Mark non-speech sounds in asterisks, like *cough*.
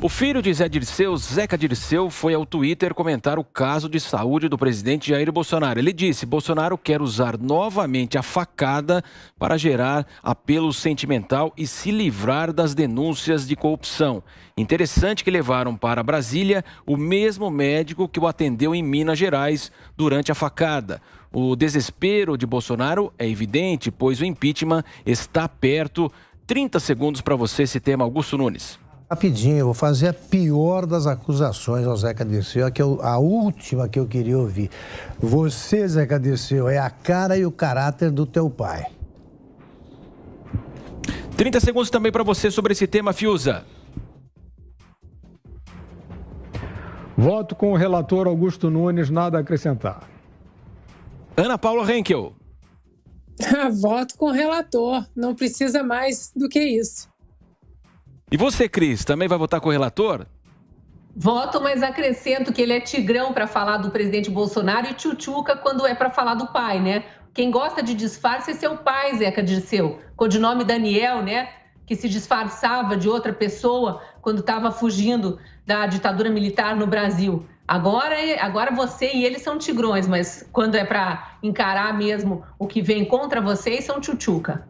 O filho de Zé Dirceu, Zeca Dirceu, foi ao Twitter comentar o caso de saúde do presidente Jair Bolsonaro. Ele disse: Bolsonaro quer usar novamente a facada para gerar apelo sentimental e se livrar das denúncias de corrupção. Interessante que levaram para Brasília o mesmo médico que o atendeu em Minas Gerais durante a facada. O desespero de Bolsonaro é evidente, pois o impeachment está perto. 30 segundos para você, esse tema, Augusto Nunes. Rapidinho, eu vou fazer a pior das acusações ao Zeca Dirceu, a, que eu, a última que eu queria ouvir. Você, Zeca Dirceu, é a cara e o caráter do teu pai. 30 segundos também para você sobre esse tema, Fiuza. Voto com o relator Augusto Nunes, nada a acrescentar. Ana Paula Henkel. *laughs* voto com o relator, não precisa mais do que isso. E você, Cris, também vai votar com o relator? Voto, mas acrescento que ele é tigrão para falar do presidente Bolsonaro e tchutchuca quando é para falar do pai, né? Quem gosta de disfarce é seu pai, Zeca Dirceu. Codinome Daniel, né? Que se disfarçava de outra pessoa quando estava fugindo da ditadura militar no Brasil. Agora, agora você e ele são tigrões, mas quando é para encarar mesmo o que vem contra vocês, são tchutchuca.